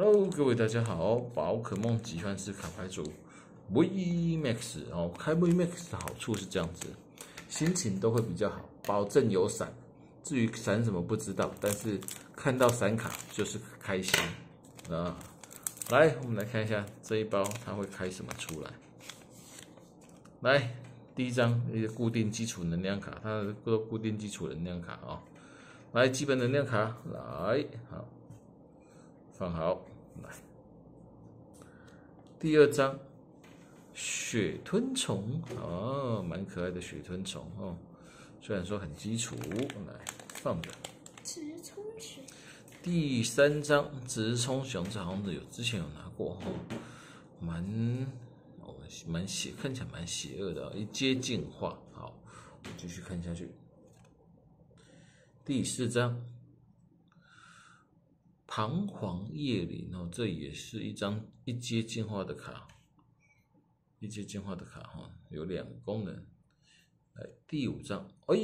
Hello，各位大家好，宝可梦集团式卡牌组，V Max 哦，开 V Max 的好处是这样子，心情都会比较好，保证有闪，至于闪什么不知道，但是看到闪卡就是开心啊。来，我们来看一下这一包它会开什么出来。来，第一张一个固定基础能量卡，它的固定基础能量卡啊。来，基本能量卡，来，好。放好，来第二张雪吞虫哦，蛮可爱的雪吞虫哦。虽然说很基础，来放着。直冲熊。第三张直冲熊，这好像有之前有拿过哈，蛮哦蛮邪，看起来蛮邪恶的，一接近化。好，我们继续看下去。第四张。弹簧夜里，哦，这也是一张一阶进化的卡，一阶进化的卡哈，有两功能。来第五张，哎，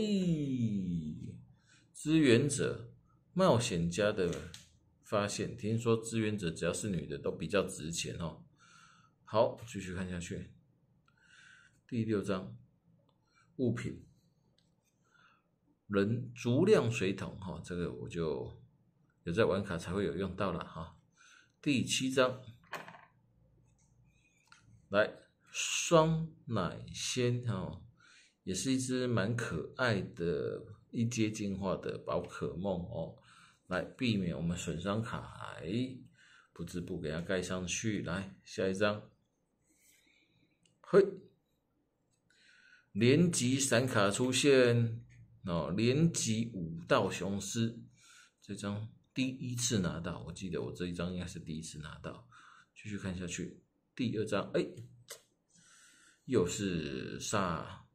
支援者冒险家的发现，听说支援者只要是女的都比较值钱哦。好，继续看下去。第六张物品，人足量水桶哈，这个我就。有在玩卡才会有用到了哈。第七张，来双奶仙哈，也是一只蛮可爱的，一阶进化的宝可梦哦。来避免我们损伤卡，不知不觉给它盖上去。来下一张，嘿，连级闪卡出现哦，连级五道雄狮这张。第一次拿到，我记得我这一张应该是第一次拿到。继续看下去，第二张，哎，又是萨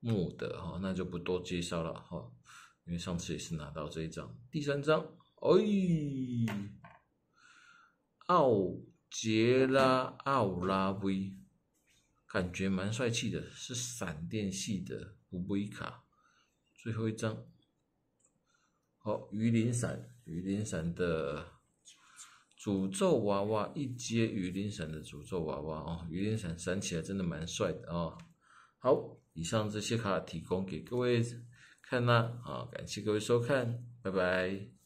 穆德哈，那就不多介绍了哈，因为上次也是拿到这一张。第三张，哎，奥杰拉奥拉威，感觉蛮帅气的，是闪电系的乌龟卡。最后一张。哦，鱼鳞伞，鱼鳞伞的诅咒娃娃一阶鱼鳞伞的诅咒娃娃哦，鱼鳞伞伞起来真的蛮帅的哦。好，以上这些卡提供给各位看啦，啊，感谢各位收看，拜拜。